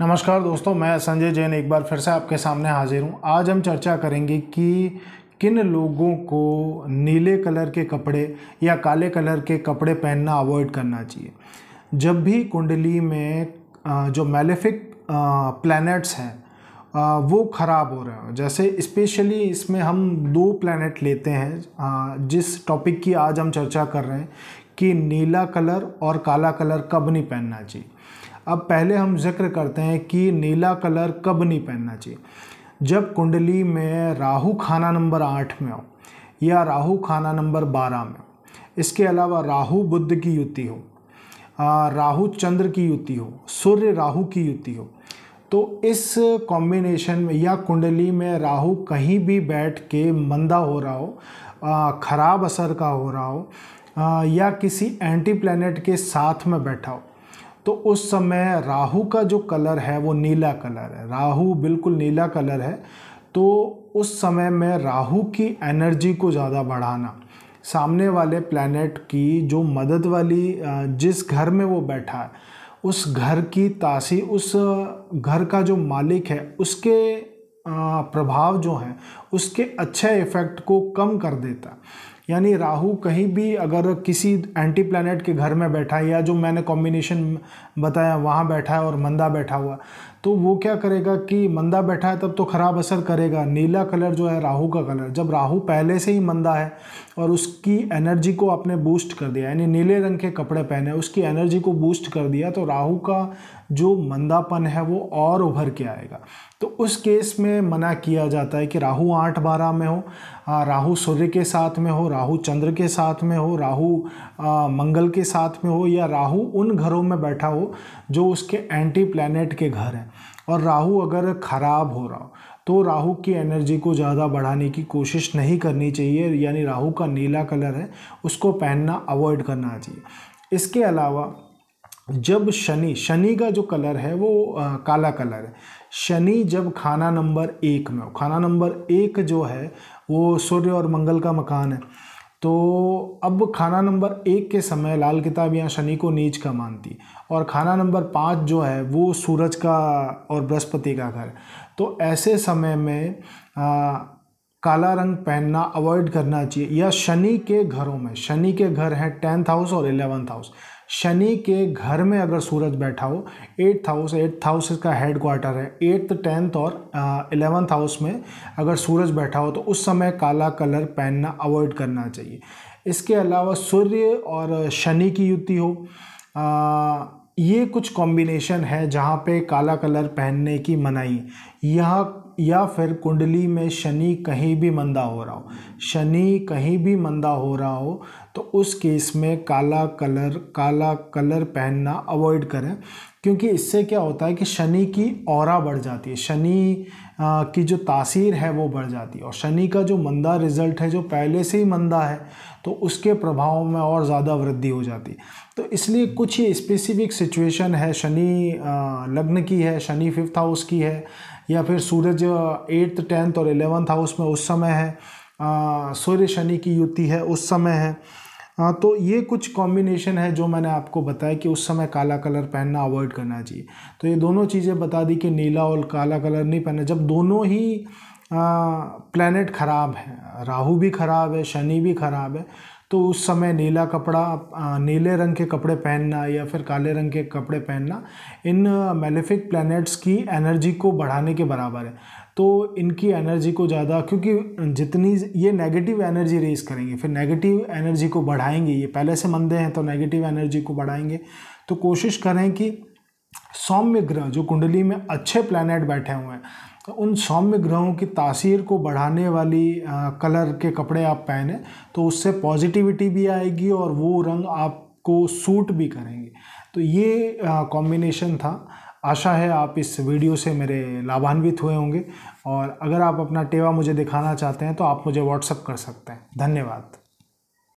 नमस्कार दोस्तों मैं संजय जैन एक बार फिर से आपके सामने हाजिर हूँ आज हम चर्चा करेंगे कि किन लोगों को नीले कलर के कपड़े या काले कलर के कपड़े पहनना अवॉइड करना चाहिए जब भी कुंडली में जो मेलेफिक प्लैनेट्स हैं वो ख़राब हो रहे हो जैसे स्पेशली इसमें हम दो प्लैनेट लेते हैं जिस टॉपिक की आज हम चर्चा कर रहे हैं कि नीला कलर और काला कलर कब नहीं पहनना चाहिए अब पहले हम जिक्र करते हैं कि नीला कलर कब नहीं पहनना चाहिए जब कुंडली में राहु खाना नंबर आठ में हो या राहु खाना नंबर बारह में इसके अलावा राहु बुद्ध की युति हो राहु चंद्र की युति हो सूर्य राहु की युति हो तो इस कॉम्बिनेशन में या कुंडली में राहु कहीं भी बैठ के मंदा हो रहा हो ख़राब असर का हो रहा हो या किसी एंटी प्लानट के साथ में बैठा हो तो उस समय राहु का जो कलर है वो नीला कलर है राहु बिल्कुल नीला कलर है तो उस समय में राहु की एनर्जी को ज़्यादा बढ़ाना सामने वाले प्लानट की जो मदद वाली जिस घर में वो बैठा है उस घर की तासी उस घर का जो मालिक है उसके प्रभाव जो हैं उसके अच्छे इफ़ेक्ट को कम कर देता यानी राहु कहीं भी अगर किसी एंटी प्लानट के घर में बैठा है या जो मैंने कॉम्बिनेशन बताया वहाँ बैठा है और मंदा बैठा हुआ तो वो क्या करेगा कि मंदा बैठा है तब तो ख़राब असर करेगा नीला कलर जो है राहु का कलर जब राहु पहले से ही मंदा है और उसकी एनर्जी को आपने बूस्ट कर दिया यानी नीले रंग के कपड़े पहने उसकी एनर्जी को बूस्ट कर दिया तो राहु का जो मंदापन है वो और उभर के आएगा तो उस केस में मना किया जाता है कि राहु आठ बारह में हो राहु सूर्य के साथ में हो राहु चंद्र के साथ में हो राहु मंगल के साथ में हो या राहु उन घरों में बैठा हो जो उसके एंटी प्लैनेट के घर हैं और राहु अगर ख़राब हो रहा हो तो राहु की एनर्जी को ज़्यादा बढ़ाने की कोशिश नहीं करनी चाहिए यानी राहु का नीला कलर है उसको पहनना अवॉइड करना चाहिए इसके अलावा जब शनि शनि का जो कलर है वो आ, काला कलर है शनि जब खाना नंबर एक में हो खाना नंबर एक जो है वो सूर्य और मंगल का मकान है तो अब खाना नंबर एक के समय लाल किताब यहाँ शनि को नीच का मानती और खाना नंबर पाँच जो है वो सूरज का और बृहस्पति का घर तो ऐसे समय में आ, काला रंग पहनना अवॉइड करना चाहिए या शनि के घरों में शनि के घर हैं टेंथ हाउस और एलेवंथ हाउस शनि के घर में अगर सूरज बैठा हो एट्थ हाउस एट्थ हाउस इसका हेड क्वार्टर है एट्थ टेंथ और एलेवंथ हाउस में अगर सूरज बैठा हो तो उस समय काला कलर पहनना अवॉइड करना चाहिए इसके अलावा सूर्य और शनि की युति हो आ, ये कुछ कॉम्बिनेशन है जहाँ पे काला कलर पहनने की मनाही यह या फिर कुंडली में शनि कहीं भी मंदा हो रहा हो शनि कहीं भी मंदा हो रहा हो तो उस केस में काला कलर काला कलर पहनना अवॉइड करें क्योंकि इससे क्या होता है कि शनि की और बढ़ जाती है शनि की जो तासीर है वो बढ़ जाती है और शनि का जो मंदा रिज़ल्ट है जो पहले से ही मंदा है तो उसके प्रभाव में और ज़्यादा वृद्धि हो जाती तो इसलिए कुछ ही स्पेसिफिक सिचुएशन है शनि लग्न की है शनि फिफ्थ हाउस की है या फिर सूरज एट्थ टेंथ और एलेवंथ हाउस में उस समय है सूर्य शनि की युति है उस समय है हाँ तो ये कुछ कॉम्बिनेशन है जो मैंने आपको बताया कि उस समय काला कलर पहनना अवॉइड करना चाहिए तो ये दोनों चीज़ें बता दी कि नीला और काला कलर नहीं पहनना जब दोनों ही प्लानट ख़राब है राहु भी ख़राब है शनि भी ख़राब है तो उस समय नीला कपड़ा नीले रंग के कपड़े पहनना या फिर काले रंग के कपड़े पहनना इन मेलेफिक प्लैनेट्स की एनर्जी को बढ़ाने के बराबर है तो इनकी एनर्जी को ज़्यादा क्योंकि जितनी ये नेगेटिव एनर्जी रेज करेंगे फिर नेगेटिव एनर्जी को बढ़ाएंगे ये पहले से मंदे हैं तो नेगेटिव एनर्जी को बढ़ाएंगे तो कोशिश करें कि सौम्य ग्रह जो कुंडली में अच्छे प्लानट बैठे हुए हैं तो उन सौम्य ग्रहों की तासीर को बढ़ाने वाली आ, कलर के कपड़े आप पहने तो उससे पॉजिटिविटी भी आएगी और वो रंग आपको सूट भी करेंगे तो ये कॉम्बिनेशन था आशा है आप इस वीडियो से मेरे लाभान्वित हुए होंगे और अगर आप अपना टेवा मुझे दिखाना चाहते हैं तो आप मुझे व्हाट्सअप कर सकते हैं धन्यवाद